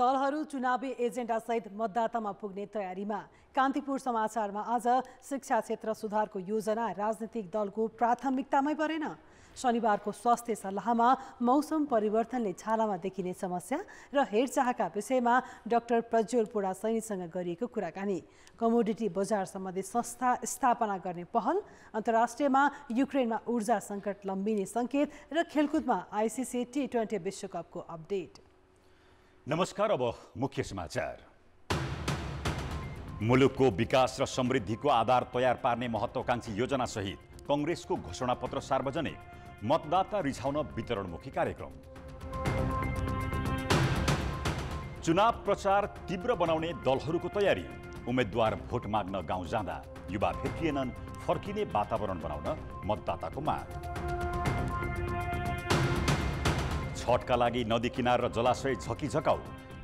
दलहरू चुनावी एजेन्डासहित मतदातामा पुग्ने तयारीमा कान्तिपुर समाचारमा आज शिक्षा क्षेत्र सुधारको योजना राजनीतिक दलको प्राथमिकतामै परेन शनिबारको स्वास्थ्य सल्लाहमा मौसम परिवर्तनले छालामा देखिने समस्या र हेरचाहका विषयमा डाक्टर प्रज्वल पुडा सैनीसँग गरिएको कुराकानी कमोडिटी बजार सम्बन्धी संस्था स्थापना गर्ने पहल अन्तर्राष्ट्रियमा युक्रेनमा ऊर्जा सङ्कट लम्बिने सङ्केत र खेलकुदमा आइसिसी टी ट्वेन्टी विश्वकपको अपडेट नमस्कार अब मुख्य समाचार मुलुकको विकास र समृद्धिको आधार तयार पार्ने योजना योजनासहित कङ्ग्रेसको घोषणापत्र सार्वजनिक मतदाता रिझाउन वितरणमुखी कार्यक्रम चुनाव प्रचार तीव्र बनाउने दलहरूको तयारी उम्मेद्वार भोट माग्न गाउँ जाँदा युवा फर्किएनन् फर्किने वातावरण बनाउन मतदाताको माग छठका लागि नदी किनार र जलाशय झकिझकाउ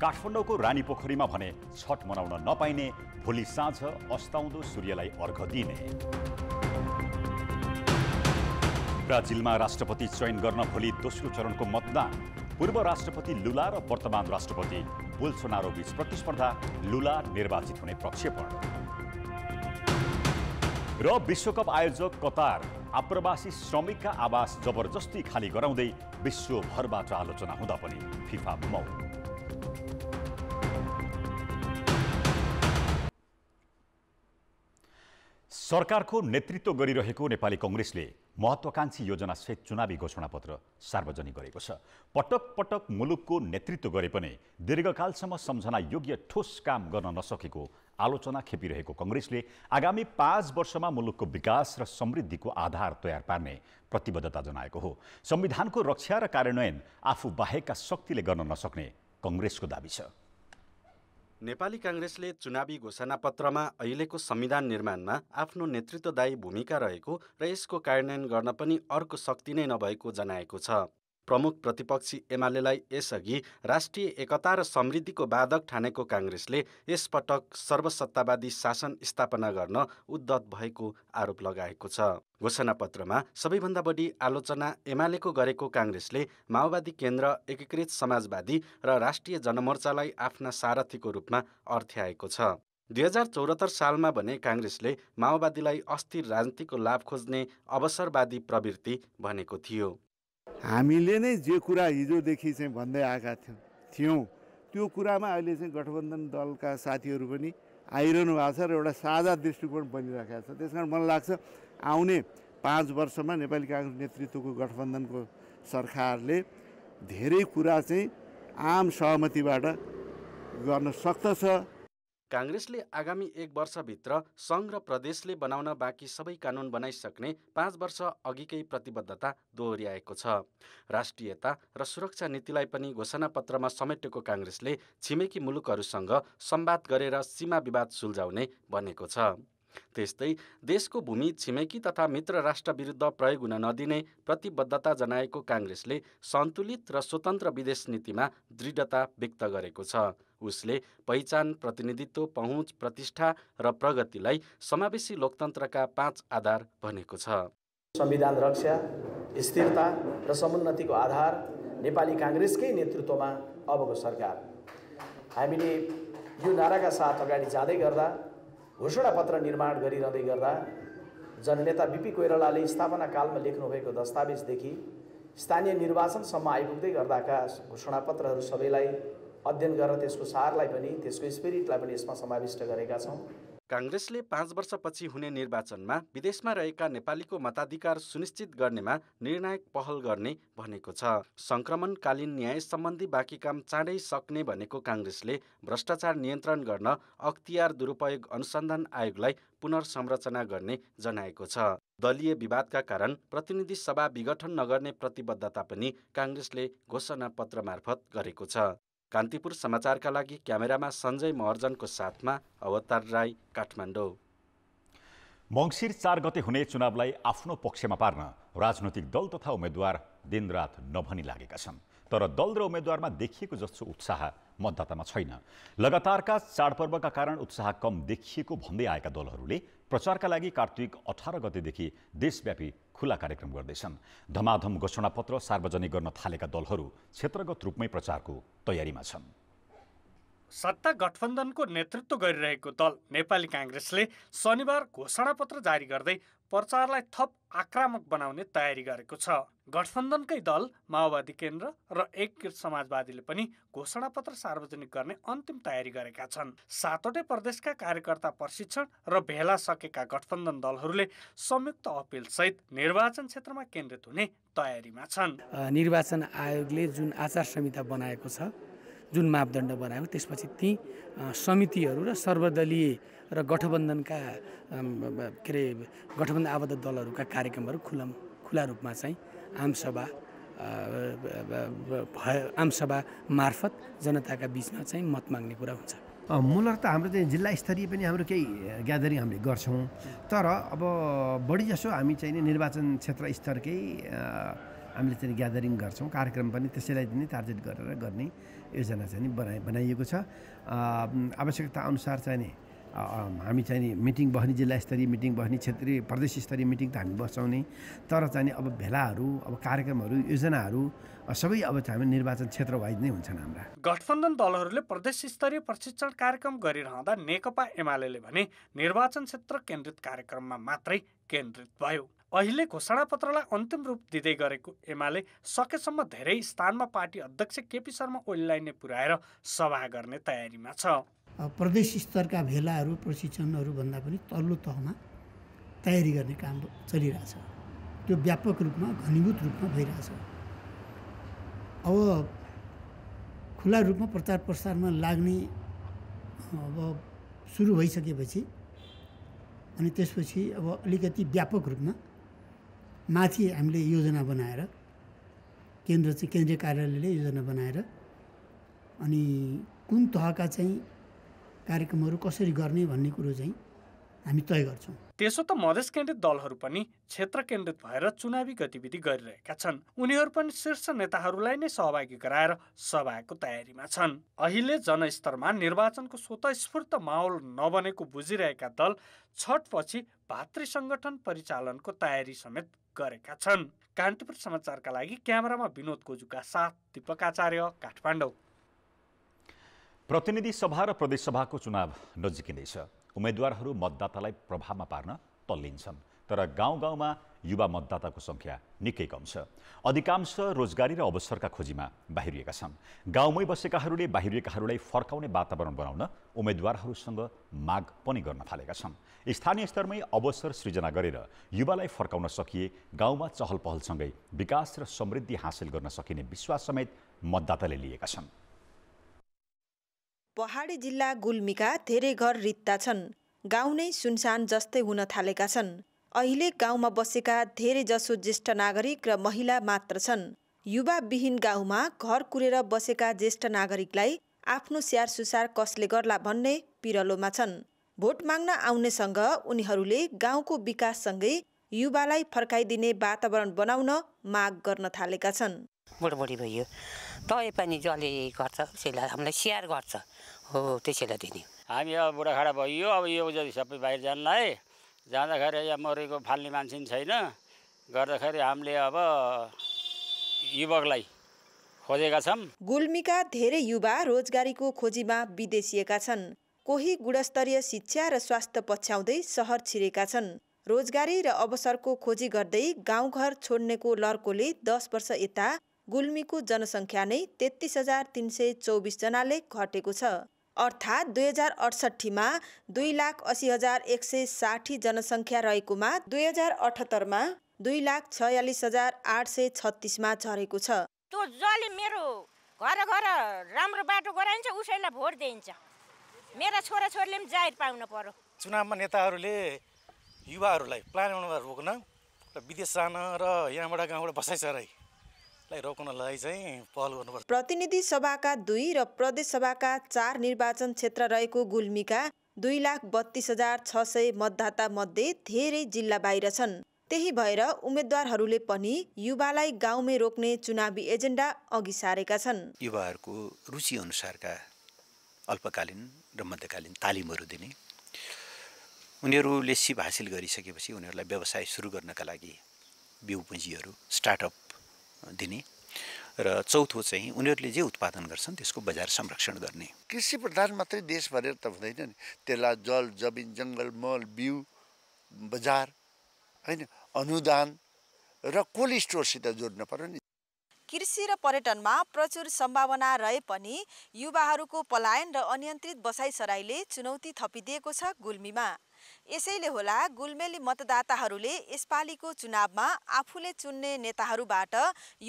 काठमाडौँको रानी पोखरीमा भने छठ मनाउन नपाइने भोलि साँझ अस्ताउँदो सूर्यलाई अर्घ दिने ब्राजिलमा राष्ट्रपति चयन गर्न भोलि दोस्रो चरणको मतदान पूर्व राष्ट्रपति लुला र वर्तमान राष्ट्रपति बोल्सोनारो बीच प्रतिस्पर्धा लुला निर्वाचित हुने प्रक्षेपण र विश्वकप आयोजक कतार आप्रवासी श्रमिकका आवास जबरजस्ती खाली गराउँदै विश्वभरबाट आलोचना हुँदा पनि फिफा मौ। सरकारको नेतृत्व गरिरहेको नेपाली कङ्ग्रेसले महत्त्वाकाङ्क्षी योजनासहित चुनावी घोषणापत्र सार्वजनिक गरेको छ पटक पटक मुलुकको नेतृत्व गरे पनि दीर्घकालसम्म सम्झना योग्य ठोस काम गर्न नसकेको आलोचना खेपिरहेको कङ्ग्रेसले आगामी पाँच वर्षमा मुलुकको विकास र समृद्धिको आधार तयार पार्ने प्रतिबद्धता जनाएको हो संविधानको रक्षा र कार्यान्वयन आफू बाहेकका शक्तिले गर्न नसक्ने कङ्ग्रेसको दावी छ नेपाली काङ्ग्रेसले चुनावी घोषणापत्रमा अहिलेको संविधान निर्माणमा आफ्नो नेतृत्वदायी भूमिका रहेको र यसको कार्यान्वयन गर्न पनि अर्को शक्ति नै नभएको जनाएको छ प्रमुख प्रतिपक्षी एमालेलाई यसअघि राष्ट्रिय एकता र समृद्धिको बाधक ठानेको काङ्ग्रेसले यसपटक सर्वसत्तावादी शासन स्थापना गर्न उद्धत भएको आरोप लगाएको छ घोषणापत्रमा सबैभन्दा बढी आलोचना एमालेको गरेको काङ्ग्रेसले माओवादी केन्द्र एकीकृत समाजवादी र राष्ट्रिय जनमोर्चालाई आफ्ना सारथीको रूपमा अर्थ्याएको छ दुई हजार चौहत्तर सालमा भने काङ्ग्रेसले माओवादीलाई अस्थिर राजनीतिको लाभ खोज्ने अवसरवादी प्रवृत्ति भनेको थियो हामीले नै जे कुरा हिजोदेखि चाहिँ भन्दै आएका थियौँ थियौँ त्यो कुरामा अहिले चाहिँ गठबन्धन दलका साथीहरू पनि आइरहनु भएको छ र एउटा साझा दृष्टिकोण बनिराखेको छ त्यस कारण मलाई लाग्छ आउने पाँच वर्षमा नेपाली काङ्ग्रेस नेतृत्वको गठबन्धनको सरकारले धेरै कुरा चाहिँ आम सहमतिबाट गर्न सक्दछ काङ्ग्रेसले आगामी एक वर्षभित्र सङ्घ र प्रदेशले बनाउन बाँकी सबै कानुन बनाइसक्ने पाँच वर्ष अघिकै प्रतिबद्धता दोहोऱ्याएको छ राष्ट्रियता र सुरक्षा नीतिलाई पनि घोषणापत्रमा समेटेको काङ्ग्रेसले छिमेकी मुलुकहरूसँग सम्वाद गरेर सीमा विवाद सुल्झाउने भनेको छ त्यस्तै देशको भूमि छिमेकी तथा मित्र राष्ट्र विरुद्ध प्रयोग हुन नदिने प्रतिबद्धता जनाएको काङ्ग्रेसले सन्तुलित र स्वतन्त्र विदेश नीतिमा दृढता व्यक्त गरेको छ उसले पहिचान प्रतिनिधित्व पहुँच प्रतिष्ठा र प्रगतिलाई समावेशी लोकतन्त्रका पाँच आधार भनेको छ संविधान रक्षा स्थिरता र समुन्नतिको आधार नेपाली काङ्ग्रेसकै नेतृत्वमा अबको सरकार हामीले यो नाराका साथ अगाडि जाँदै गर्दा घोषणापत्र निर्माण गरिरहँदै गर्दा जननेता बिपी कोइरालाले स्थापना कालमा लेख्नुभएको दस्तावेजदेखि स्थानीय निर्वाचनसम्म आइपुग्दै गर्दाका घोषणापत्रहरू सबैलाई अध्ययन गरेर त्यसको सारलाई पनि त्यसको स्पिरिटलाई पनि यसमा समाविष्ट गरेका छौँ काङ्ग्रेसले पाँच वर्षपछि हुने निर्वाचनमा विदेशमा रहेका नेपालीको मताधिकार सुनिश्चित गर्नेमा निर्णायक पहल गर्ने भनेको छ सङ्क्रमणकालीन न्याय सम्बन्धी बाँकी काम चाँडै सक्ने भनेको काङ्ग्रेसले भ्रष्टाचार नियन्त्रण गर्न अख्तियार दुरुपयोग अनुसन्धान आयोगलाई पुनर्संरचना गर्ने जनाएको छ दलीय विवादका कारण प्रतिनिधि सभा विघटन नगर्ने प्रतिबद्धता पनि काङ्ग्रेसले घोषणा मार्फत गरेको छ कान्तिपुर समाचारका लागि क्यामेरामा सञ्जय महर्जनको साथमा अवतार राई काठमाडौँ मङ्सिर चार गते हुने चुनावलाई आफ्नो पक्षमा पार्न राजनैतिक दल तथा उम्मेद्वार दिनरात नभनी लागेका छन् तर दल र उम्मेद्वारमा देखिएको जस्तो उत्साह मतदातामा छैन लगातारका चाडपर्वका कारण उत्साह कम देखिएको भन्दै आएका दलहरूले प्रचारका लागि कार्तिक अठार गतेदेखि देशव्यापी खुला कार्यक्रम गर्दैछन् धमाधम घोषणापत्र सार्वजनिक गर्न थालेका दलहरू क्षेत्रगत रूपमै प्रचारको तयारीमा छन् सत्ता गठबन्धनको नेतृत्व गरिरहेको दल नेपाली काङ्ग्रेसले शनिबार घोषणा पत्र जारी गर्दै प्रचारलाई थप आक्रामक बनाउने तयारी गरेको छ गठबन्धनकै दल माओवादी केन्द्र र एकीकृत समाजवादीले पनि घोषणा पत्र सार्वजनिक गर्ने अन्तिम तयारी गरेका छन् सातवटै प्रदेशका कार्यकर्ता प्रशिक्षण र भेला सकेका गठबन्धन दलहरूले संयुक्त अपिल सहित निर्वाचन क्षेत्रमा केन्द्रित हुने तयारीमा छन् निर्वाचन आयोगले जुन आचार संहिता बनाएको छ जुन मापदण्ड बनायो त्यसपछि ती समितिहरू र सर्वदलीय र गठबन्धनका के अरे गठबन्धन आबद्ध दलहरूका कार्यक्रमहरू खुला खुला रूपमा चाहिँ आमसभा भयो आमसभा मार्फत जनताका बिचमा चाहिँ मत माग्ने कुरा हुन्छ मूलत हाम्रो चाहिँ जिल्ला स्तरीय पनि हाम्रो केही ग्यादरिङ हामीले गर्छौँ तर अब बढी जसो हामी चाहिँ निर्वाचन क्षेत्र स्तरकै हामीले चाहिँ ग्यादरिङ गर्छौँ कार्यक्रम पनि त्यसैलाई नै टार्गेट गरेर गर्ने योजना चाहिँ बनाइ बनाइएको छ आवश्यकता अनुसार चाहिँ नि हामी चाहिँ नि मिटिङ बस्ने जिल्ला स्तरीय मिटिङ बस्ने क्षेत्रीय प्रदेश स्तरीय मिटिङ त हामी बस्छौँ तर चाहिँ अब भेलाहरू अब कार्यक्रमहरू योजनाहरू सबै अब हामी निर्वाचन क्षेत्र वाइज नै हुन्छन् हाम्रा गठबन्धन दलहरूले प्रदेश स्तरीय प्रशिक्षण कार्यक्रम गरिरहँदा नेकपा एमाले भने निर्वाचन क्षेत्र केन्द्रित कार्यक्रममा मात्रै केन्द्रित भयो अहिले घोषणापत्रलाई अन्तिम रूप दिँदै गरेको एमाले सकेसम्म धेरै स्थानमा पार्टी अध्यक्ष केपी शर्मा ओलीलाई नै पुर्याएर सभा गर्ने तयारीमा छ प्रदेश स्तरका भेलाहरू प्रशिक्षणहरू भन्दा पनि तल्लो तहमा तयारी गर्ने काम चलिरहेछ त्यो व्यापक रूपमा घनीभूत रूपमा भइरहेछ अब खुला रूपमा प्रचार प्रसारमा लाग्ने अब सुरु भइसकेपछि अनि त्यसपछि अब अलिकति व्यापक रूपमा माथि हामीले योजना बनाएर केन्द्र चाहिँ केन्द्रीय कार्यालयले योजना बनाएर अनि कुन तहका चाहिँ कार्यक्रमहरू कसरी गर्ने भन्ने कुरो चाहिँ हामी तय गर्छौँ त्यसो त मधेस केन्द्रित दलहरू पनि क्षेत्र केन्द्रित भएर चुनावी गतिविधि गरिरहेका छन् उनीहरू पनि शीर्ष नेताहरूलाई नै सहभागी गराएर सभाको तयारीमा छन् अहिले जनस्तरमा निर्वाचनको स्वतस्फूर्त माहौल नबनेको बुझिरहेका दल छठपछि भातृ सङ्गठन परिचालनको तयारी समेत गरेका छन् कान्तिपुर समाचारका लागि क्यामेरामा विनोद कोजुका साथ दीपक आचार्य काठमाडौँ प्रतिनिधि सभा र प्रदेशसभाको चुनाव नजिकिँदैछ उम्मेद्वारहरू मतदातालाई प्रभावमा पार्न तल्लिन्छन् तर गाउँ गाउँमा युवा मतदाताको सङ्ख्या निकै कम छ अधिकांश रोजगारी र अवसरका खोजीमा बाहिरिएका छन् गाउँमै बसेकाहरूले बाहिरिएकाहरूलाई फर्काउने वातावरण बनाउन उम्मेद्वारहरूसँग माग पनि गर्न थालेका छन् स्थानीय स्तरमै अवसर सृजना गरेर युवालाई फर्काउन सकिए गाउँमा चहल पहलसँगै विकास र समृद्धि हासिल गर्न सकिने विश्वास समेत मतदाताले लिएका छन् पहाडी जिल्ला गुल्मीका धेरै घर रित्ता छन् गाउँ नै सुनसान जस्तै हुन थालेका छन् अहिले गाउँमा बसेका धेरै जसो ज्येष्ठ नागरिक र महिला मात्र छन् युवाविहीन गाउँमा घर कुरेर बसेका ज्येष्ठ नागरिकलाई आफ्नो स्याहार सुसार कसले गर्ला भन्ने पिरलोमा छन् भोट माग्न आउनेसँग उनीहरूले गाउँको विकाससँगै युवालाई फर्काइदिने वातावरण बनाउन माग गर्न थालेका छन् बुढबुढी भयो तय पानी जसले गर्छ त्यसलाई हामीलाई स्याहार गर्छ हो त्यसैलाई दिने हामी अब बुढाखाडा भयो अब यो जति सबै बाहिर जानलाई जाँदाखेरि यहाँ मरेको फाल्ने मान्छे पनि छैन गर्दाखेरि हामीले अब युवकलाई खोजेका छौँ गुल्मीका धेरै युवा रोजगारीको खोजीमा विदेशिएका छन् कोही गुणस्तरीय शिक्षा र स्वास्थ्य पछ्याउँदै सहर छिरेका छन् रोजगारी र अवसरको खोजी गर्दै गाउँघर छोड्नेको लर्कोले दस वर्ष यता गुल्मीको जनसङ्ख्या नै तेत्तिस हजार तिन सय चौबिसजनाले घटेको छ अर्थात् दुई हजार अडसट्ठीमा दुई लाख असी हजार एक सय साठी जनसङ्ख्या रहेकोमा दुई हजार अठहत्तरमा दुई लाख छयालिस हजार आठ सय छत्तिसमा झरेको छ त्यो जसले मेरो घर घर राम्रो बाटो गराइन्छ उसैलाई भोट दिइन्छ मेरा छोराछोरीले पनि जाहिर पाउन पर्यो चुनावमा नेताहरूले युवाहरूलाई प्लान रोक्न र विदेश जान र यहाँबाट गाउँबाट बसाइसराई प्रतिनिधि सभाका दुई र प्रदेश सभाका चार निर्वाचन क्षेत्र रहेको गुल्मीका दुई लाख बत्तीस हजार छ सय मतदाता मध्ये धेरै जिल्ला बाहिर छन् त्यही भएर उम्मेद्वारहरूले पनि युवालाई गाउँमै रोक्ने चुनावी एजेन्डा अघि सारेका छन् युवाहरूको रुचि अनुसारका अल्पकालीन र मध्यकालीन तालिमहरू दिने उनीहरूले सिप हासिल गरिसकेपछि उनीहरूलाई व्यवसाय सुरु गर्नका लागि बिउ पुँजीहरू स्टार्टअप दिने र चौथो चाहिँ उनीहरूले जे उत्पादन गर्छन् त्यसको बजार संरक्षण गर्ने कृषि प्रधान मात्रै देश भनेर त हुँदैन नि त्यसलाई जल जमिन जङ्गल मल बिउ बजार होइन अनुदान र कोल्ड स्टोरसित जोड्न पर्यो नि कृषि र पर्यटनमा प्रचुर सम्भावना रहे पनि युवाहरूको पलायन र अनियन्त्रित बसाइसराईले चुनौती थपिदिएको छ गुल्मीमा यसैले होला गुल्मेली मतदाताहरूले यसपालिको चुनावमा आफूले चुन्ने नेताहरूबाट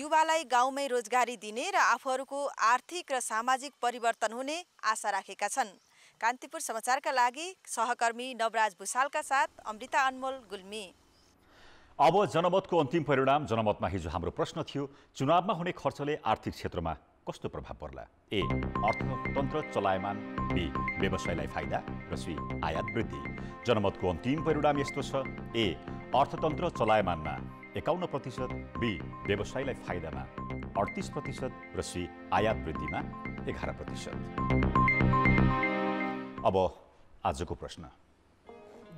युवालाई गाउँमै रोजगारी दिने र आफूहरूको आर्थिक र सामाजिक परिवर्तन हुने आशा राखेका छन् कान्तिपुर समाचारका लागि सहकर्मी नवराज भुषालका साथ अमृता अनमोल गुल्मी अब जनमतको अन्तिम परिणाम जनमतमा हिजो हाम्रो प्रश्न थियो चुनावमा हुने खर्चले आर्थिक क्षेत्रमा कस्तो प्रभाव पर्ला ए अर्थतन्त्र चलायमान बी व्यवसायलाई फाइदा र सी आयात वृद्धि जनमतको अन्तिम परिणाम यस्तो छ ए अर्थतन्त्र चलायमानमा एकाउन्न प्रतिशत बी व्यवसायलाई फाइदामा अडतिस प्रतिशत र सी आयात वृद्धिमा एघार प्रतिशत अब आजको प्रश्न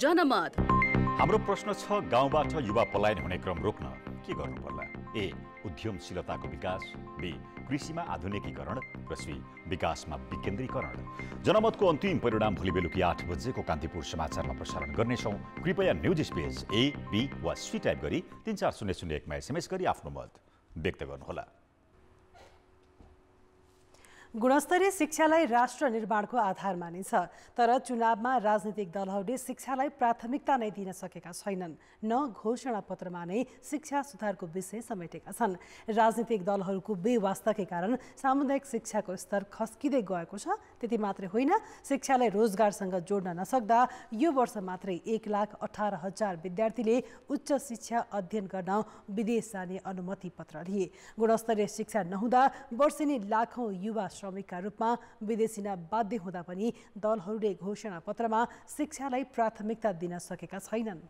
जनमत हाम्रो प्रश्न छ गाउँबाट युवा पलायन हुने क्रम रोक्न के गर्नु पर्ला ए उद्यमशीलताको विकास बी कृषिमा आधुनिकीकरण र सी विकासमा विकेन्द्रीकरण जनमतको अन्तिम परिणाम भोलि बेलुकी आठ बजेको कान्तिपुर समाचारमा प्रसारण गर्नेछौँ कृपया न्युज स्पेस ए बी वा सी टाइप गरी तिन चार शून्य शून्य एकमा एसएमएस गरी आफ्नो मत व्यक्त गर्नुहोला गुणस्तरीय शिक्षालाई राष्ट्र निर्माणको आधार मानिन्छ तर चुनावमा राजनीतिक दलहरूले शिक्षालाई प्राथमिकता नै दिन सकेका छैनन् न घोषणा पत्रमा नै शिक्षा सुधारको विषय समेटेका छन् राजनीतिक दलहरूको बेवास्ताकै कारण सामुदायिक शिक्षाको स्तर खस्किँदै गएको छ त्यति मात्रै होइन शिक्षालाई रोजगारसँग जोड्न नसक्दा यो वर्ष मात्रै एक लाख अठार हजार विद्यार्थीले उच्च शिक्षा अध्ययन गर्न विदेश जाने अनुमति पत्र लिए गुणस्तरीय शिक्षा नहुँदा वर्षेनी लाखौँ युवा श्रमिकका रूपमा विदेशिन बाध्य हुँदा पनि दलहरूले घोषणापत्रमा शिक्षालाई प्राथमिकता दिन सकेका छैनन्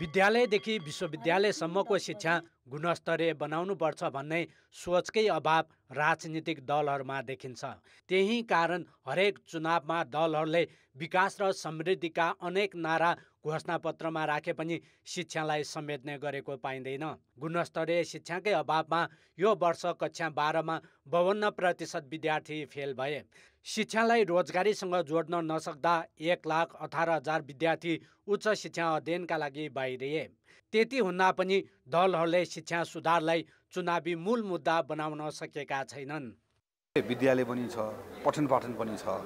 विद्यालयदेखि विश्वविद्यालयसम्मको शिक्षा गुणस्तरीय बनाउनुपर्छ भन्ने सोचकै अभाव राजनीतिक दलहरूमा देखिन्छ त्यही कारण हरेक चुनावमा दलहरूले विकास र समृद्धिका अनेक नारा घोषणा पत्रमा राखे पनि शिक्षालाई समेट्ने गरेको पाइँदैन गुणस्तरीय शिक्षाकै अभावमा यो वर्ष कक्षा बाह्रमा बाहन्न प्रतिशत विद्यार्थी फेल भए शिक्षालाई रोजगारीसँग जोड्न नसक्दा एक लाख अठार हजार विद्यार्थी उच्च शिक्षा अध्ययनका लागि बाहिरिए त्यति हुँदा पनि दलहरूले शिक्षा सुधारलाई चुनावी मूल मुद्दा बनाउन सकेका छैनन् विद्यालय पनि छ पठन पाठन पनि छ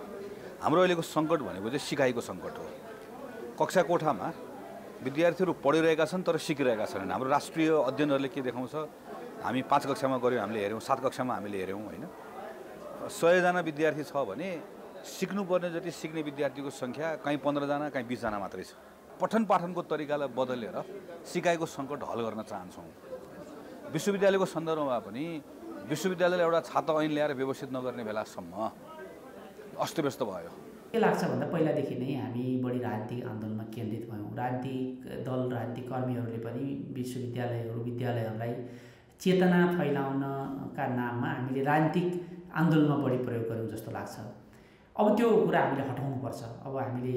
हाम्रो अहिलेको सङ्कट भनेको चाहिँ सिकाइको सङ्कट हो कक्षा कोठामा विद्यार्थीहरू पढिरहेका छन् तर सिकिरहेका छैनन् हाम्रो राष्ट्रिय अध्ययनहरूले के देखाउँछ हामी पाँच कक्षामा गऱ्यौँ हामीले हेऱ्यौँ सात कक्षामा हामीले हेऱ्यौँ होइन सयजना विद्यार्थी छ भने सिक्नुपर्ने जति सिक्ने विद्यार्थीको सङ्ख्या कहीँ पन्ध्रजना कहीँ बिसजना मात्रै छ पठन पाठनको तरिकालाई बदलेर सिकाएको सङ्कट हल गर्न चाहन्छौँ विश्वविद्यालयको सन्दर्भमा पनि विश्वविद्यालयले एउटा छाता ऐन ल्याएर व्यवस्थित नगर्ने बेलासम्म अस्तव्यस्त भयो के लाग्छ भन्दा पहिलादेखि नै हामी बढी राजनीतिक आन्दोलनमा केन्द्रित भयौँ राजनीतिक दल राजनीतिक कर्मीहरूले पनि विश्वविद्यालयहरू विद्यालयहरूलाई चेतना फैलाउनका नाममा हामीले राजनीतिक आन्दोलनमा बढी प्रयोग गऱ्यौँ जस्तो लाग्छ अब त्यो कुरा हामीले हटाउनुपर्छ अब हामीले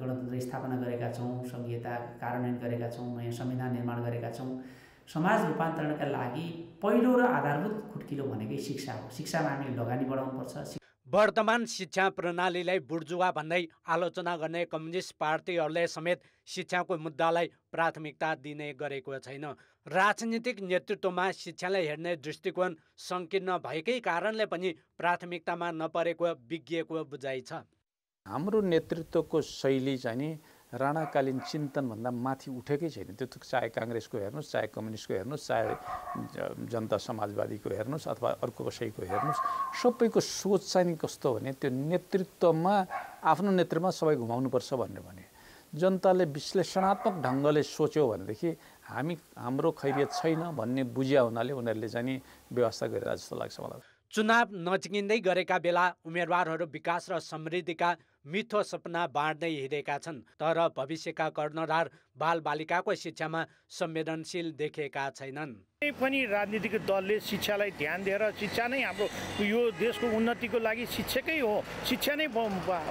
गणतन्त्र स्थापना गरेका छौँ सङ्घीयता कार्यान्वयन गरेका छौँ नयाँ संविधान निर्माण गरेका छौँ समाज रूपान्तरणका लागि पहिलो र आधारभूत खुट्किलो भनेकै शिक्षा हो शिक्षामा हामीले लगानी बढाउनुपर्छ वर्तमान शिक्षा प्रणालीलाई बुर्जुवा भन्दै आलोचना गर्ने कम्युनिस्ट पार्टीहरूले समेत शिक्षाको मुद्दालाई प्राथमिकता दिने गरेको छैन राजनीतिक नेतृत्वमा शिक्षालाई हेर्ने दृष्टिकोण सङ्कीर्ण भएकै कारणले पनि प्राथमिकतामा नपरेको विज्ञको बुझाइ छ हाम्रो नेतृत्वको शैली चाहिँ राणाकालीन चिन्तनभन्दा माथि उठेकै छैन त्यो चाहे काङ्ग्रेसको हेर्नुहोस् चाहे कम्युनिस्टको हेर्नुहोस् चाहे जनता समाजवादीको हेर्नुहोस् अथवा अर्को कसैको हेर्नुहोस् सबैको सोच चाहिँ नि कस्तो भने त्यो नेतृत्वमा आफ्नो नेतृत्वमा सबै घुमाउनुपर्छ भनेर भने जनताले विश्लेषणात्मक ढङ्गले सोच्यो भनेदेखि हामी हाम्रो खैरियत छैन भन्ने बुझिया हुनाले उनीहरूले चाहिँ नि व्यवस्था गरेर जस्तो लाग्छ मलाई चुनाव नजिकिँदै गरेका बेला उम्मेदवारहरू विकास र समृद्धिका मिथो सपना बाँड्दै हिँडेका छन् तर भविष्यका कर्णधार बालबालिकाको शिक्षामा संवेदनशील देखेका छैनन् कुनै पनि राजनीतिक दलले शिक्षालाई ध्यान दिएर शिक्षा नै हाम्रो यो देशको उन्नतिको लागि शिक्षकै हो शिक्षा नै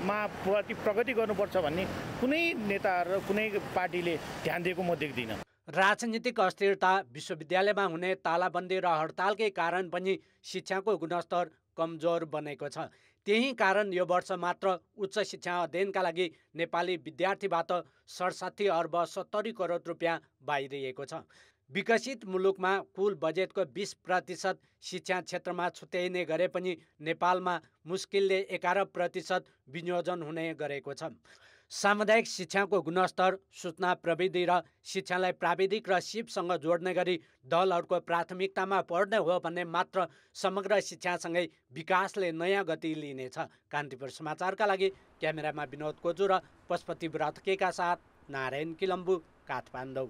मा प्रति प्रगति गर्नुपर्छ भन्ने कुनै नेता र कुनै पार्टीले ध्यान दिएको म देख्दिनँ राजनीतिक अस्थिरता विश्वविद्यालयमा हुने तालाबन्दी र हडतालकै कारण पनि शिक्षाको गुणस्तर कमजोर बनेको छ त्यही कारण यो वर्ष मात्र उच्च शिक्षा अध्ययनका लागि नेपाली विद्यार्थीबाट सडसाठी अर्ब सत्तरी करोड रुपियाँ बाहिरिएको छ विकसित मुलुकमा कुल बजेटको बिस प्रतिशत शिक्षा क्षेत्रमा छुट्याइने गरे पनि नेपालमा मुस्किलले एघार प्रतिशत विनियोजन हुने गरेको छ सामुदायिक शिक्षाको गुणस्तर सूचना प्रविधि र शिक्षालाई प्राविधिक र सिपसँग जोड्ने गरी दलहरूको प्राथमिकतामा पढ्ने हो भन्ने मात्र समग्र शिक्षासँगै विकासले नयाँ गति लिनेछ कान्तिपुर समाचारका लागि क्यामेरामा विनोद कोजु र पशुपति व्रतकेका साथ नारायण किलम्बु काठमाडौँ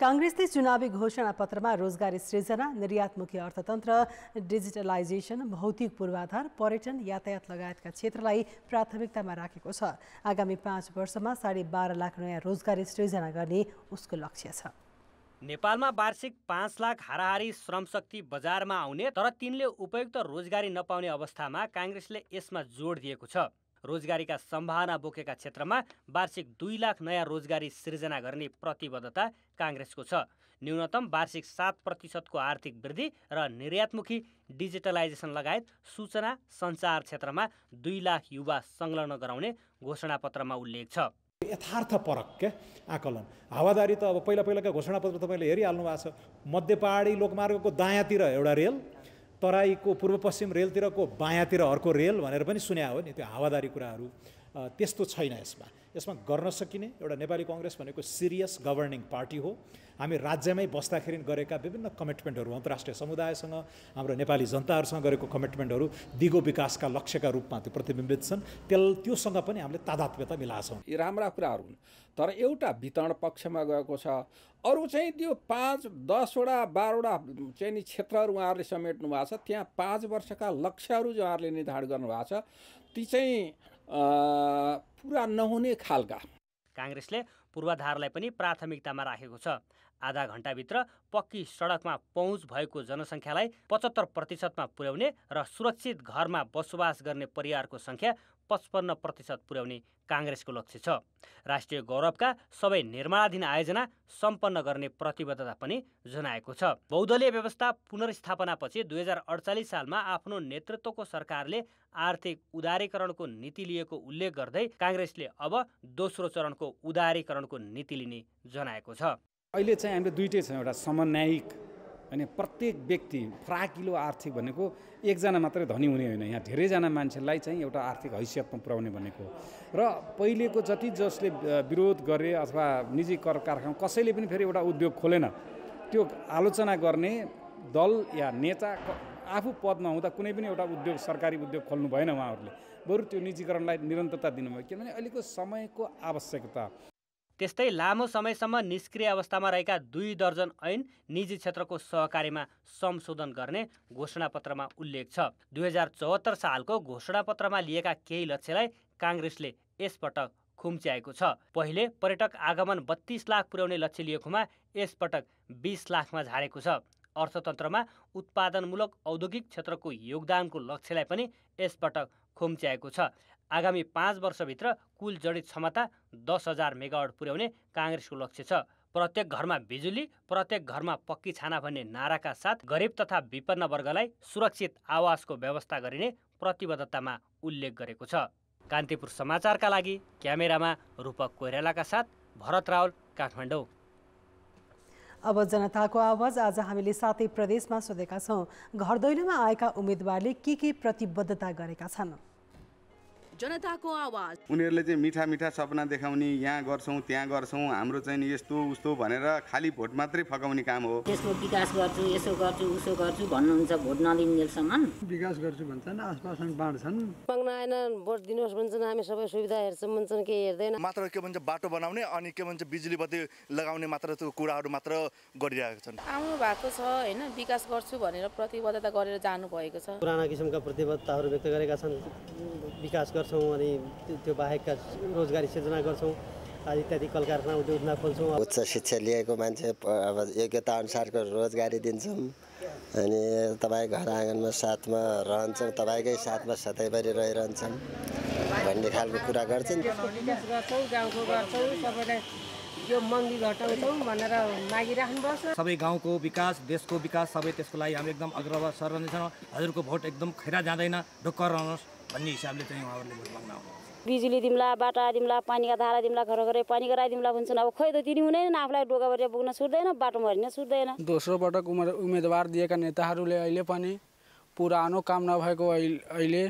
काङ्ग्रेसले चुनावी घोषणा पत्रमा रोजगारी सृजना निर्यातमुखी अर्थतन्त्र डिजिटलाइजेसन भौतिक पूर्वाधार पर्यटन यातायात लगायतका क्षेत्रलाई प्राथमिकतामा राखेको छ आगामी पाँच वर्षमा साढे बाह्र लाख नयाँ रोजगारी सृजना गर्ने उसको लक्ष्य छ नेपालमा वार्षिक पाँच लाख हाराहारी श्रमशक्ति बजारमा आउने तर तिनले उपयुक्त रोजगारी नपाउने अवस्थामा काङ्ग्रेसले यसमा जोड दिएको छ रोजगारीका सम्भावना बोकेका क्षेत्रमा वार्षिक दुई लाख नयाँ रोजगारी सिर्जना गर्ने प्रतिबद्धता काङ्ग्रेसको छ न्यूनतम वार्षिक सात प्रतिशतको आर्थिक वृद्धि र निर्यातमुखी डिजिटलाइजेसन लगायत सूचना सञ्चार क्षेत्रमा दुई लाख युवा संलग्न गराउने घोषणापत्रमा उल्लेख छ यथार्थपरक क्या आकलन हावादारी त अब पहिला पहिलाका घोषणापत्र तपाईँले हेरिहाल्नु भएको छ मध्य पहाडी लोकमार्गको दायाँतिर एउटा रेल तराईको पूर्व पश्चिम रेलतिरको बायाँतिर अर्को रेल भनेर पनि सुन्या हो नि त्यो हावादारी कुराहरू त्यस्तो छैन यसमा यसमा गर्न सकिने एउटा नेपाली कङ्ग्रेस भनेको सिरियस गभर्निङ पार्टी हो हामी राज्यमै बस्दाखेरि गरेका विभिन्न कमिटमेन्टहरू अन्तर्राष्ट्रिय समुदायसँग हाम्रो नेपाली जनताहरूसँग गरेको कमिटमेन्टहरू दिगो विकासका लक्ष्यका रूपमा त्यो प्रतिबिम्बित छन् त्यस त्योसँग पनि हामीले तादात्म्यता मिलाछौँ यी राम्रा कुराहरू हुन् तर एउटा वितरण पक्षमा गएको छ अरू चाहिँ त्यो पाँच दसवटा बाह्रवटा चाहिँ नि क्षेत्रहरू उहाँहरूले समेट्नु भएको छ त्यहाँ पाँच वर्षका लक्ष्यहरू जो उहाँहरूले निर्धारण गर्नुभएको छ ती चाहिँ पुरा नहुने खालका काङ्ग्रेसले पूर्वाधारलाई पनि प्राथमिकतामा राखेको छ आधा घन्टाभित्र पक्की सडकमा पहुँच भएको जनसङ्ख्यालाई पचहत्तर प्रतिशतमा पुर्याउने र सुरक्षित घरमा बसोबास गर्ने परिवारको सङ्ख्या पचपन्न प्रतिशत पुर्याउने काङ्ग्रेसको लक्ष्य छ राष्ट्रिय गौरवका सबै निर्माणाधीन आयोजना सम्पन्न गर्ने प्रतिबद्धता पनि जनाएको छ बहुदलीय व्यवस्था पुनर्स्थापनापछि दुई हजार अडचालिस सालमा आफ्नो नेतृत्वको सरकारले आर्थिक उदारीकरणको नीति लिएको उल्लेख गर्दै काङ्ग्रेसले अब दोस्रो चरणको उदारीकरणको नीति लिने जनाएको छ अहिले चाहिँ हामीले दुइटै छ एउटा समन्यायिक अनि प्रत्येक व्यक्ति फ्राकिलो आर्थिक भनेको एकजना मात्रै धनी हुने होइन यहाँ धेरैजना मान्छेलाई चाहिँ एउटा आर्थिक हैसियतमा पुर्याउने भनेको र पहिलेको जति जसले विरोध गरे अथवा निजी कर कारखाना कसैले पनि फेरि एउटा उद्योग खोलेन त्यो आलोचना गर्ने दल या नेता आफू पदमा हुँदा कुनै पनि एउटा उद्योग सरकारी उद्योग खोल्नु भएन उहाँहरूले बरु त्यो निजीकरणलाई निरन्तरता दिनुभयो किनभने अहिलेको समयको आवश्यकता त्यस्तै लामो समयसम्म निष्क्रिय अवस्थामा रहेका दुई दर्जन ऐन निजी क्षेत्रको सहकारीमा संशोधन गर्ने घोषणापत्रमा उल्लेख छ दुई हजार चौहत्तर सालको घोषणापत्रमा लिएका केही लक्ष्यलाई काङ्ग्रेसले यसपटक खुम्च्याएको छ पहिले पर्यटक आगमन बत्तीस लाख पुर्याउने लक्ष्य लिएकोमा यसपटक बिस लाखमा झारेको छ अर्थतन्त्रमा उत्पादनमूलक औद्योगिक क्षेत्रको योगदानको लक्ष्यलाई पनि यसपटक खुम्च्याएको छ आगामी पाँच वर्षभित्र कुल जडित क्षमता दस हजार मेगावट पुर्याउने काङ्ग्रेसको लक्ष्य छ प्रत्येक घरमा बिजुली प्रत्येक घरमा पक्की छाना भन्ने नाराका साथ गरिब तथा विपन्न वर्गलाई सुरक्षित आवासको व्यवस्था गरिने प्रतिबद्धतामा उल्लेख गरेको छ कान्तिपुर समाचारका लागि क्यामेरामा रूपक कोइरालाका साथ भरत रावल काठमाडौँ अब जनताको आवाज आज हामीले सातै प्रदेशमा सोधेका छौँ घर दैलोमा आएका उम्मेदवारले के के प्रतिबद्धता गरेका छन् जनताको आवाज उनीहरूले चाहिँ मिठा मिठा सपना देखाउने यहाँ गर्छौँ त्यहाँ गर्छौँ हाम्रो चाहिँ यस्तो उस्तो भनेर खालि भोट मात्रै फकाउने काम हो यसको विकास गर्छु यसो गर्छु उसो गर्छु भन्नुहुन्छ भोट नदिनेसम्म विकास गर्छु भन्छन् आश्वासन बाँड्छन् आएन भोट दिनुहोस् भन्छन् हामी सबै सुविधा हेर्छौँ भन्छन् के हेर्दैन मात्र के भन्छ बाटो बनाउने अनि के भन्छ बिजुली बत्ती लगाउने मात्र त्यो कुराहरू मात्र गरिरहेका छन् आउनु भएको छ होइन विकास गर्छु भनेर प्रतिबद्धता गरेर जानु भएको छ पुराना किसिमका प्रतिबद्धताहरू व्यक्त गरेका छन् विकास गर्छ गर्छौँ अनि त्यो बाहेकका रोजगारी सिर्जना गर्छौँ इत्यादि कल कारखाना उद्योगमा खोल्छौँ उच्च शिक्षा लिएको मान्छे अब योग्यता अनुसारको रोजगारी दिन्छौँ अनि तपाईँ घर आँगनमा साथमा रहन्छौँ तपाईँकै साथमा सधैँभरि रहिरहन्छौँ भन्ने खालको कुरा गर्छन् यो भनेर सबै गाउँको विकास देशको विकास सबै त्यसको लागि हामी एकदम अग्रसर रहनेछौँ हजुरको भोट एकदम खैरा जाँदैन ढुक्क रहनुहोस् भन्ने हिसाबले चाहिँ उहाँहरूले भोट माग्न आउनु बिजुली दिउँला बाटा दिउँला पानीका धारा दिउँला घर घरै पानी गराइ भन्छन् अब खोइ त दिने हुँदैन आफूलाई डोकाबाट पुग्न सुर्दैन बाटोमा हरिन सुर्दैन दोस्रो पटक उमेर उम्मेदवार दिएका नेताहरूले अहिले पनि पुरानो काम नभएको अहिले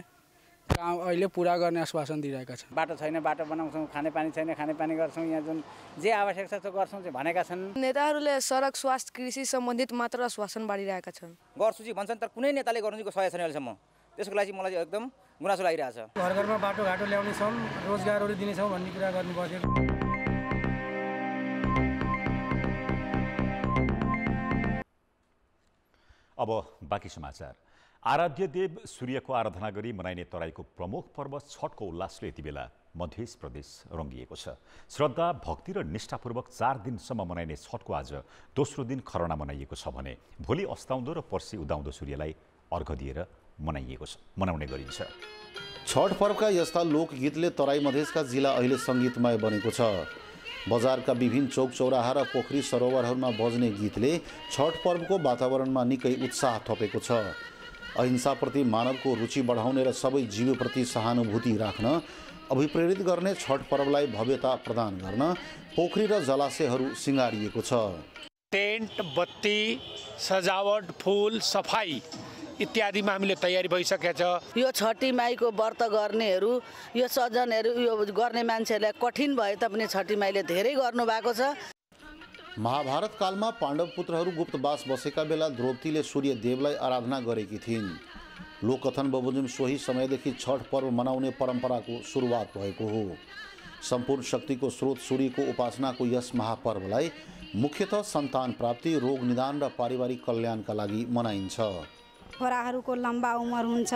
काम अहिले पुरा गर्ने आश्वासन दिइरहेका छन् बाटो छैन बाटो बनाउँछौँ खानेपानी छैन खानेपानी गर्छौँ यहाँ जुन जे आवश्यक छ त्यो गर्छौँ चाहिँ भनेका छन् नेताहरूले सडक स्वास्थ्य कृषि सम्बन्धित मात्र आश्वासन बाँडिरहेका छन् गर्छु चाहिँ भन्छन् तर कुनै नेताले गर्नु चाहिँ सहयोग छैन अहिलेसम्म त्यसको लागि मलाई एकदम गुनासो लागिरहेछ घर घरमा बाटोघाटो ल्याउने छौँ रोजगारहरू दिनेछौँ भन्ने कुरा पर्थ्यो अब बाँकी समाचार आराध्य देव सूर्यको आराधना गरी मनाइने तराईको प्रमुख पर्व छठको उल्लासले यति बेला मध्य प्रदेश रङ्गिएको छ श्रद्धा भक्ति र निष्ठापूर्वक चार दिनसम्म मनाइने छठको आज दोस्रो दिन खरना मनाइएको छ भने भोलि अस्ताउँदो र पर्सि उदाउँदो सूर्यलाई अर्घ दिएर मनाइएको छ मनाउने गरिन्छ छठ पर्वका यस्ता लोकगीतले तराई मधेसका जिल्ला अहिले सङ्गीतमय बनेको छ बजारका विभिन्न चौक चौराहा र पोखरी सरोवरहरूमा बज्ने गीतले छठ पर्वको वातावरणमा निकै उत्साह थपेको छ अहिंसाप्रति मानवको रुचि बढाउने र सबै जीवप्रति सहानुभूति राख्न अभिप्रेरित गर्ने छठ पर्वलाई भव्यता प्रदान गर्न पोखरी र जलाशयहरू सिँगारिएको छ टेन्ट बत्ती सजावट फुल सफाई इत्यादिमा हामीले तयारी भइसकेको छ यो छठी माईको व्रत गर्नेहरू यो सजनहरू यो गर्ने मान्छेहरूलाई कठिन भए तापनि छठी माईले धेरै गर्नुभएको छ महाभारत कालमा पाण्डव पुत्रहरू गुप्तवास बसेका बेला द्रौपदीले सूर्य देवलाई आराधना गरेकी थिइन् लोककथन बमोजिम सोही समयदेखि छठ पर्व मनाउने परम्पराको सुरुवात भएको हो सम्पूर्ण शक्तिको स्रोत सूर्यको उपासनाको यस महापर्वलाई मुख्यतः सन्तान प्राप्ति रोग निदान र पारिवारिक कल्याणका लागि मनाइन्छ छोराहरूको लम्बा उमर हुन्छ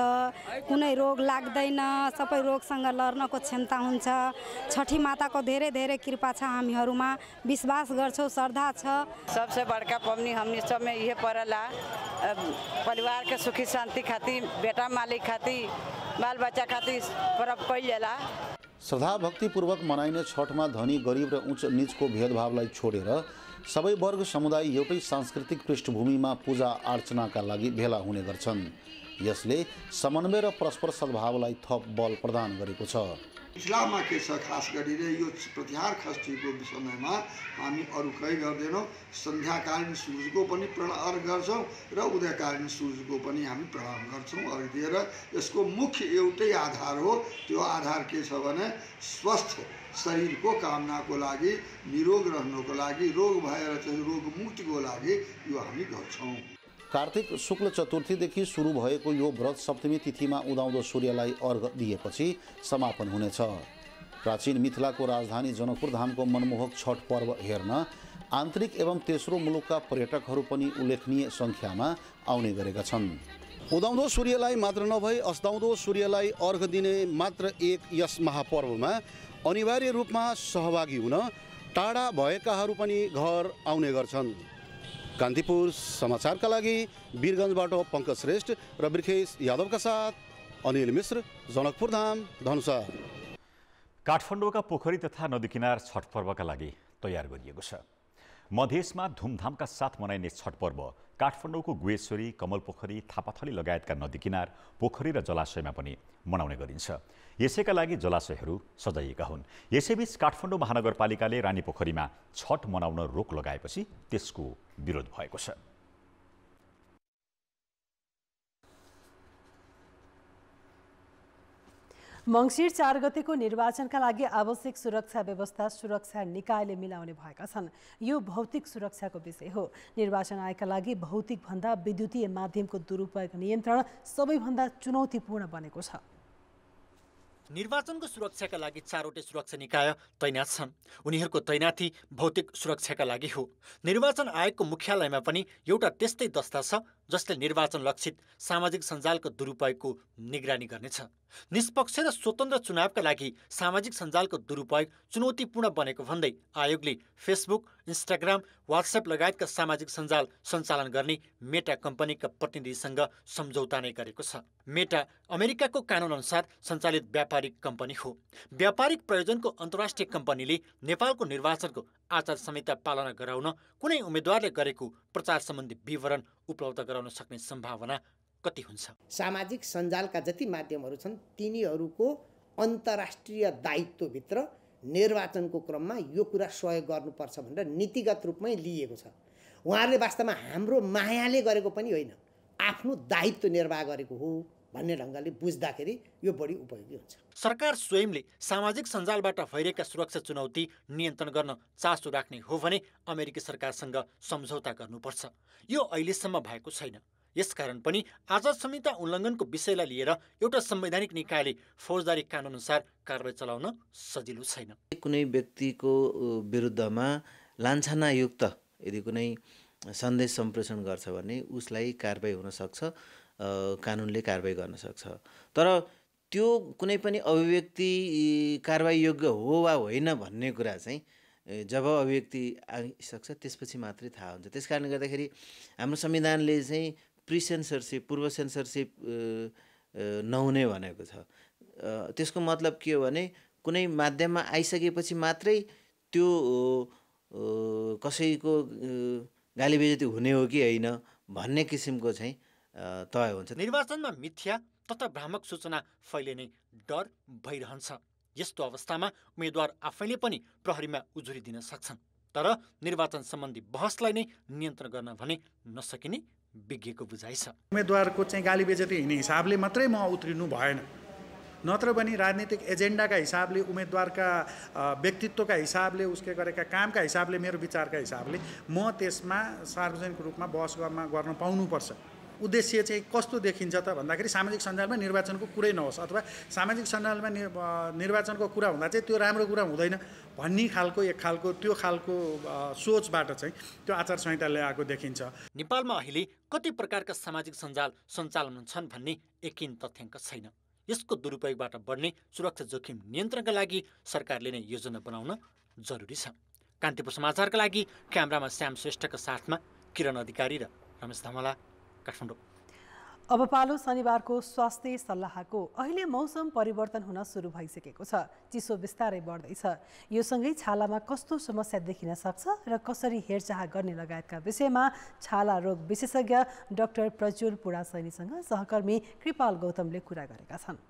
कुनै रोग लाग्दैन सबै रोगसँग लड्नको क्षमता हुन्छ छठी माताको धेरै धेरै कृपा छ हामीहरूमा विश्वास गर्छौँ श्रद्धा छ सबसे बड़का पबनी हामी सबै यही परला परिवारको सुखी शान्ति खातिर बेटा मालिक खातिर बाल बच्चा खातिर पर्व कयल श्रद्धा भक्तिपूर्वक मनाइने छठमा धनी गरिब र उच्च निचको भेदभावलाई छोडेर सबै वर्ग समुदाय एउटै सांस्कृतिक पृष्ठभूमिमा पूजा आर्चनाका लागि भेला हुने गर्छन् यसले समन्वय र परस्पर सद्भावलाई थप बल प्रदान गरेको छ इस्लाममा के छ खास गरेर यो प्रतिहार खस्टीको समयमा हामी अरू कहीँ गर्दैनौँ सन्ध्याकालीन सूर्यको पनि प्रणाम गर्छौँ र उदयकालीन सूर्यको पनि हामी प्रणाम गर्छौँ अर्घ दिएर यसको मुख्य एउटै आधार हो त्यो आधार के छ भने स्वस्थ शरीरको कामनाको लागि निरोग रहनुको लागि रोग भएर चाहिँ रोग मुक्तिको लागि यो हामी गर्छौँ कार्तिक शुक्ल चतुर्थीदेखि सुरु भएको यो व्रत सप्तमी तिथिमा उदाउँदो सूर्यलाई अर्घ दिएपछि समापन हुनेछ प्राचीन मिथिलाको राजधानी जनकपुरधामको मनमोहक छठ पर्व हेर्न आन्तरिक एवं तेस्रो मुलुकका पर्यटकहरू पनि उल्लेखनीय सङ्ख्यामा आउने गरेका छन् उदाउँदो सूर्यलाई मात्र नभई अस्ताउँदो सूर्यलाई अर्घ दिने मात्र एक यस महापर्वमा अनिवार्य रूपमा सहभागी हुन टाढा भएकाहरू पनि घर आउने गर्छन् कान्तिपुर समाचारका लागि वीरगन्जबाट पङ्कज श्रेष्ठ र वृखेश यादवका साथ अनिल मिश्र धाम धनुषा काठमाडौँका पोखरी तथा नदी किनार छठ पर्वका लागि तयार गरिएको छ मधेसमा धुमधामका साथ मनाइने छठ पर्व काठमाडौँको कमल कमलपोखरी थापाथली लगायतका नदी किनार पोखरी र जलाशयमा पनि मनाउने गरिन्छ यसैका लागि जलाशयहरू सजाइएका हुन् यसैबीच काठमाडौँ महानगरपालिकाले रानी पोखरीमा छठ मनाउन रोक लगाएपछि त्यसको विरोध भएको छ मङ्सिर चार गतेको निर्वाचनका लागि आवश्यक सुरक्षा व्यवस्था सुरक्षा निकायले मिलाउने भएका छन् यो भौतिक सुरक्षाको विषय हो निर्वाचन आयोगका लागि भौतिकभन्दा विद्युतीय माध्यमको दुरुपयोग नियन्त्रण सबैभन्दा चुनौतीपूर्ण बनेको छ निर्वाचनको सुरक्षाका लागि चारवटै सुरक्षा निकाय तैनात छन् उनीहरूको तैनाती भौतिक सुरक्षाका लागि हो निर्वाचन आयोगको मुख्यालयमा पनि एउटा त्यस्तै दस्ता छ जसले निर्वाचन लक्षित सामाजिक सञ्जालको दुरुपयोगको निगरानी गर्नेछ निष्पक्ष र स्वतन्त्र चुनावका लागि सामाजिक सञ्जालको दुरुपयोग चुनौतीपूर्ण बनेको भन्दै आयोगले फेसबुक इन्स्टाग्राम वाट्सएप लगायतका सामाजिक सञ्जाल सञ्चालन गर्ने मेटा कम्पनीका प्रतिनिधिसँग सम्झौता नै गरेको छ मेटा अमेरिकाको कानुनअनुसार सञ्चालित व्यापारिक कम्पनी हो व्यापारिक प्रयोजनको अन्तर्राष्ट्रिय कम्पनीले नेपालको निर्वाचनको आचार संहिता पालना गराउन कुनै उम्मेद्वारले गरेको प्रचार सम्बन्धी विवरण उपलब्ध गराउन सक्ने सम्भावना कति हुन्छ सामाजिक सञ्जालका जति माध्यमहरू छन् तिनीहरूको अन्तर्राष्ट्रिय दायित्वभित्र निर्वाचनको क्रममा यो कुरा सहयोग गर्नुपर्छ भनेर नीतिगत रूपमै लिइएको छ उहाँहरूले वास्तवमा हाम्रो मायाले गरेको पनि होइन आफ्नो दायित्व निर्वाह गरेको हो भन्ने ढङ्गले बुझ्दाखेरि यो बढी उपयोगी हुन्छ सरकार स्वयंले सामाजिक सञ्जालबाट भइरहेका सुरक्षा चुनौती नियन्त्रण गर्न चासो राख्ने हो भने अमेरिकी सरकारसँग सम्झौता गर्नुपर्छ यो अहिलेसम्म भएको छैन यसकारण पनि आचार संहिता उल्लङ्घनको विषयलाई लिएर एउटा संवैधानिक निकायले फौजदारी कानुनअनुसार कारवाही चलाउन सजिलो छैन कुनै व्यक्तिको विरुद्धमा लान्छनायुक्त यदि कुनै सन्देश सम्प्रेषण गर्छ भने उसलाई कारवाही सक्छ कानुनले कारवाही गर्न सक्छ तर त्यो कुनै पनि अभिव्यक्ति कारवाही योग्य हो वा होइन भन्ने कुरा चाहिँ जब अभिव्यक्ति आइसक्छ त्यसपछि मात्रै थाहा हुन्छ त्यस कारणले गर्दाखेरि हाम्रो संविधानले चाहिँ प्रि सेन्सरसिप पूर्व सेन्सरसिप नहुने भनेको छ त्यसको मतलब के हो भने कुनै माध्यममा आइसकेपछि मात्रै त्यो कसैको गाली बेजती हुने हो कि होइन भन्ने किसिमको चाहिँ तय हुन्छ निर्वाचनमा मिथ्या तथा भ्रामक सूचना फैलिने डर भइरहन्छ यस्तो अवस्थामा उम्मेद्वार आफैले पनि प्रहरीमा उजुरी दिन सक्छन् तर निर्वाचन सम्बन्धी बहसलाई नै नियन्त्रण गर्न भने नसकिने विज्ञको बुझाइ छ उम्मेद्वारको चाहिँ गाली बेजती हिँड्ने हिसाबले मात्रै म उत्रिनु भएन नत्र भने राजनीतिक एजेन्डाका हिसाबले उम्मेद्वारका व्यक्तित्वका हिसाबले उसले गरेका कामका हिसाबले मेरो विचारका हिसाबले म त्यसमा सार्वजनिक रूपमा बहस गर्न गर्न पाउनुपर्छ उद्देश्य चाहिँ कस्तो देखिन्छ त भन्दाखेरि सामाजिक सञ्जालमा निर्वाचनको कुरै नहोस् अथवा सामाजिक सञ्जालमा निर्वाचनको कुरा हुँदा चाहिँ त्यो राम्रो कुरा हुँदैन भन्ने खालको एक खालको त्यो खालको सोचबाट चाहिँ त्यो आचार संहिता ल्याएको देखिन्छ नेपालमा अहिले कति प्रकारका सामाजिक सञ्जाल सञ्चालन हुन्छन् भन्ने एकिन तथ्याङ्क छैन यसको दुरुपयोगबाट बढ्ने सुरक्षा जोखिम नियन्त्रणका लागि सरकारले नै योजना बनाउन जरुरी छ कान्तिपुर समाचारका लागि क्यामरामा श्याम श्रेष्ठका साथमा किरण अधिकारी र रमेश धमला काठमाडौँ अब पालो शनिबारको स्वास्थ्य सल्लाहको अहिले मौसम परिवर्तन हुन सुरु भइसकेको छ चिसो बिस्तारै बढ्दैछ यो सँगै छालामा कस्तो समस्या देखिन सक्छ र कसरी हेरचाह गर्ने लगायतका विषयमा छाला रोग विशेषज्ञ डाक्टर प्रज्वल पुरासैनीसँग सहकर्मी कृपाल गौतमले कुरा गरेका छन्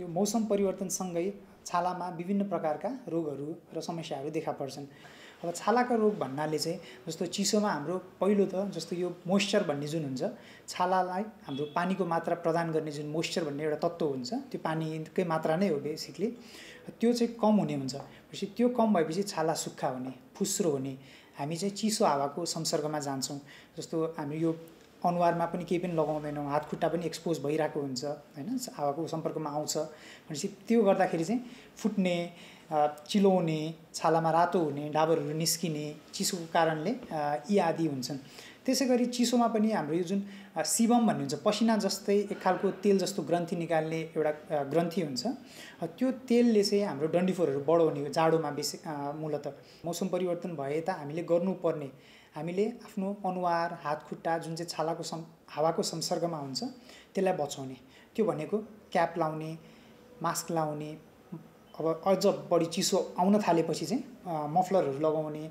त्यो मौसम परिवर्तनसँगै छालामा विभिन्न प्रकारका रोगहरू र समस्याहरू देखा पर्छन् अब छालाको रोग भन्नाले चाहिँ जस्तो चिसोमा हाम्रो पहिलो त जस्तो यो मोइस्चर भन्ने जुन हुन्छ छालालाई हाम्रो पानीको मात्रा प्रदान गर्ने जुन मोइस्चर भन्ने एउटा तत्त्व हुन्छ त्यो पानीकै मात्रा नै हो बेसिकली त्यो चाहिँ कम हुने हुन्छ भनेपछि त्यो कम भएपछि छाला सुक्खा हुने फुस्रो हुने हामी चाहिँ चिसो हावाको संसर्गमा जान्छौँ जस्तो हामी यो अनुहारमा पनि केही पनि लगाउँदैनौँ हात खुट्टा पनि एक्सपोज भइरहेको हुन्छ होइन हावाको सम्पर्कमा आउँछ भनेपछि त्यो गर्दाखेरि चाहिँ फुट्ने चिलाउने छालामा रातो हुने डाबरहरू निस्किने चिसोको कारणले यी आदि हुन्छन् त्यसै गरी चिसोमा पनि हाम्रो यो जुन शिवम भन्ने हुन्छ पसिना जस्तै एक खालको तेल जस्तो ग्रन्थि निकाल्ने एउटा ग्रन्थि हुन्छ त्यो तेलले चाहिँ हाम्रो डन्डीफोरहरू बढाउने जाडोमा बेसी मूलत मौसम परिवर्तन भए त हामीले गर्नुपर्ने हामीले आफ्नो अनुहार हात खुट्टा जुन चाहिँ छालाको सम् हावाको संसर्गमा हुन्छ त्यसलाई बचाउने त्यो भनेको क्याप लाउने मास्क लाउने अब अझ बढी चिसो आउन थालेपछि चाहिँ मफलरहरू लगाउने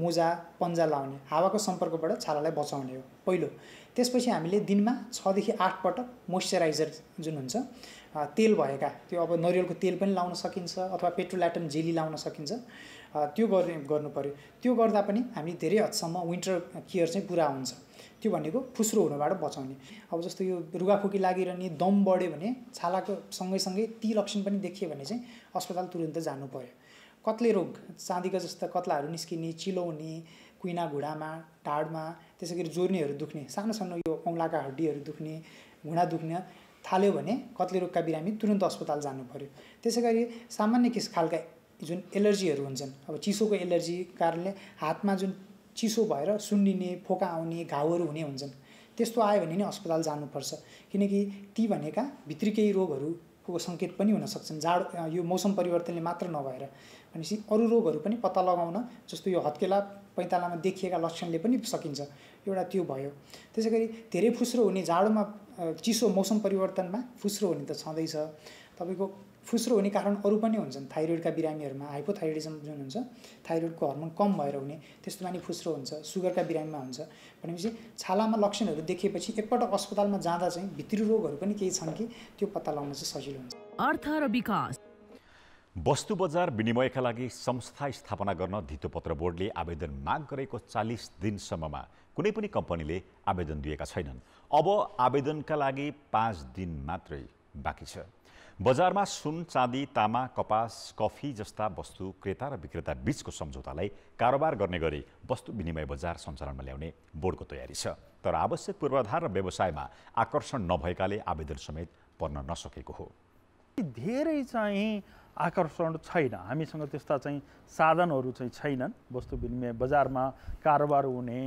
मोजा पन्जा लाउने हावाको सम्पर्कबाट छालालाई बचाउने हो पहिलो त्यसपछि हामीले दिनमा छदेखि आठ पटक मोइस्चराइजर जुन हुन्छ तेल भएका त्यो अब नरिवलको तेल पनि लाउन सकिन्छ अथवा पेट्रोल्याटम जेली लाउन सकिन्छ त्यो गर्ने गर्नु पऱ्यो त्यो गर्दा पनि हामी धेरै हदसम्म विन्टर केयर चाहिँ पुरा हुन्छ त्यो भनेको फुस्रो हुनबाट बचाउने अब जस्तो यो रुगाफुकी लागिरहने दम बढ्यो भने छालाको सँगैसँगै ती लक्षण पनि देखियो भने चाहिँ अस्पताल तुरन्त जानु पऱ्यो कत्ले रोग चाँदीका जस्ता कत्लाहरू निस्किने चिलाउने कुइना घुँडामा ढाडमा त्यसै गरी जोर्नेहरू दुख्ने सानो सानो यो औँलाका हड्डीहरू दुख्ने घुँडा दुख्ने थाल्यो भने कत्ले रोगका बिरामी तुरन्त अस्पताल जानु पऱ्यो त्यसै गरी सामान्य किस खालका जुन एलर्जीहरू हुन्छन् अब चिसोको एलर्जी कारणले हातमा जुन चिसो भएर सुन्निने फोका आउने घाउहरू हुने हुन्छन् त्यस्तो आयो भने नै अस्पताल जानुपर्छ किनकि ती भनेका भित्री केही रोगहरूको सङ्केत पनि हुन हुनसक्छन् जाडो यो मौसम परिवर्तनले मात्र नभएर भनेपछि अरू रोगहरू पनि पत्ता लगाउन जस्तो यो हत्केला पैँतालामा देखिएका लक्षणले पनि सकिन्छ एउटा त्यो भयो त्यसै गरी धेरै फुस्रो हुने जाडोमा चिसो मौसम परिवर्तनमा फुस्रो हुने त छँदैछ तपाईँको फुस्रो हुने कारण अरू पनि हुन्छन् थाइरोइडका बिरामीहरूमा हाइपोथाइरोइडिजम जुन हुन्छ थाइरोइडको हर्मोन कम भएर हुने त्यस्तोमा नि फुस्रो हुन्छ सुगरका बिरामीमा हुन्छ भनेपछि छालामा लक्षणहरू देखिएपछि एकपल्ट अस्पतालमा जाँदा चाहिँ भित्री रोगहरू पनि केही छन् कि त्यो पत्ता लगाउन चाहिँ सजिलो हुन्छ अर्थ र विकास वस्तु बजार विनिमयका लागि संस्था स्थापना गर्न धितोपत्र बोर्डले आवेदन माग गरेको चालिस दिनसम्ममा कुनै पनि कम्पनीले आवेदन दिएका छैनन् अब आवेदनका लागि पाँच दिन मात्रै बाँकी छ बजारमा सुन चाँदी तामा कपास कफी जस्ता वस्तु क्रेता र विक्रेता बीचको सम्झौतालाई कारोबार गर्ने गरी वस्तु विनिमय बजार सञ्चालनमा ल्याउने बोर्डको तयारी छ तर आवश्यक पूर्वाधार र व्यवसायमा आकर्षण नभएकाले आवेदन समेत पर्न नसकेको हो धेरै चाहिँ आकर्षण छैन हामीसँग त्यस्ता चाहिँ साधनहरू चाहिँ छैनन् वस्तु विनिमय बजारमा कारोबार हुने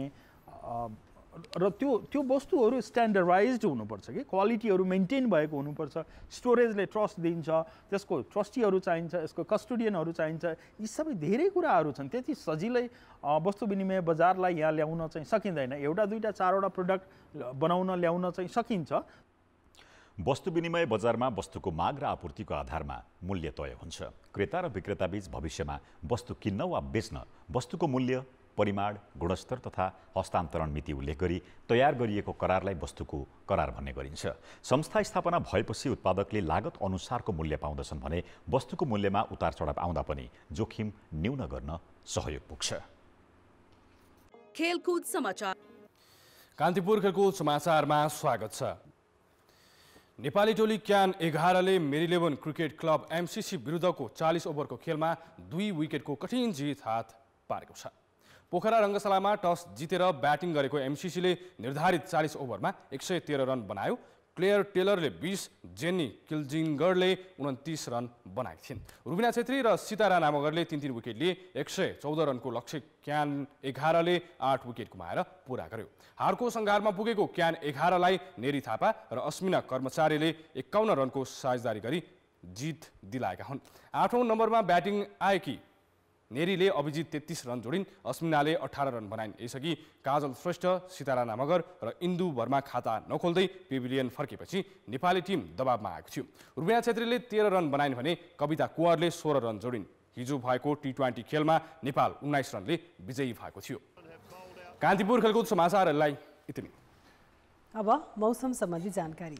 र त्यो त्यो वस्तुहरू स्ट्यान्डर्डाइज हुनुपर्छ कि क्वालिटीहरू मेन्टेन भएको हुनुपर्छ स्टोरेजले ट्रस्ट दिन्छ त्यसको ट्रस्टीहरू चाहिन्छ यसको कस्टोडियनहरू चाहिन्छ यी सबै धेरै कुराहरू छन् त्यति सजिलै वस्तु विनिमय बजारलाई यहाँ ल्याउन चाहिँ सकिँदैन एउटा दुईवटा चारवटा प्रडक्ट बनाउन ल्याउन चाहिँ सकिन्छ वस्तु विनिमय बजारमा वस्तुको माग र आपूर्तिको आधारमा मूल्य तय हुन्छ क्रेता र विक्रेताबीच भविष्यमा वस्तु किन्न वा बेच्न वस्तुको मूल्य परिमाण गुणस्तर तथा हस्तान्तरण मिति उल्लेख गरी तयार गरिएको करारलाई वस्तुको करार भन्ने गरिन्छ संस्था स्थापना भएपछि उत्पादकले लागत अनुसारको मूल्य पाउँदछन् भने वस्तुको मूल्यमा उतार चढाव आउँदा पनि जोखिम न्यून गर्न सहयोग पुग्छ खेलकुद समाचार कान्तिपुर खेलकुद समाचारमा स्वागत छ नेपाली टोली क्यान एघारले मेरिलेभन क्रिकेट क्लब एमसिसी विरुद्धको चालिस ओभरको खेलमा दुई विकेटको कठिन जित हात पारेको छ पोखरा रङ्गशालामा टस जितेर ब्याटिङ गरेको एमसिसीले निर्धारित चालिस ओभरमा एक सय तेह्र रन बनायो क्लेयर टेलरले बिस जेनी किल्जिङ्गरले उन्तिस रन बनाएकी थिइन् रुबिना छेत्री र सीतारा नामगरले तिन तिन विकेट लिए एक सय चौध रनको लक्ष्य क्यान एघारले आठ विकेट गुमाएर पुरा गर्यो हारको सङ्घारमा पुगेको क्यान एघारलाई नेरी थापा र अस्मिना कर्मचारीले एक्काउन्न रनको साझेदारी गरी जित दिलाएका हुन् आठौँ नम्बरमा ब्याटिङ आएकी नेरीले अभिजित तेत्तिस रन जोडिन् अस्मिनाले अठार रन बनाइन् यसअघि काजल श्रेष्ठ सितारा मगर र इन्दु वर्मा खाता नखोल्दै पेभिलियन फर्केपछि नेपाली टिम दबावमा आएको थियो रुबिया छेत्रीले तेह्र रन बनाइन् भने कविता कुवरले सोह्र रन जोडिन् हिजो भएको टी ट्वेन्टी खेलमा नेपाल उन्नाइस रनले विजयी भएको थियो कान्तिपुर खेलकुद समाचारहरूलाई यति अब मौसम सम्बन्धी जानकारी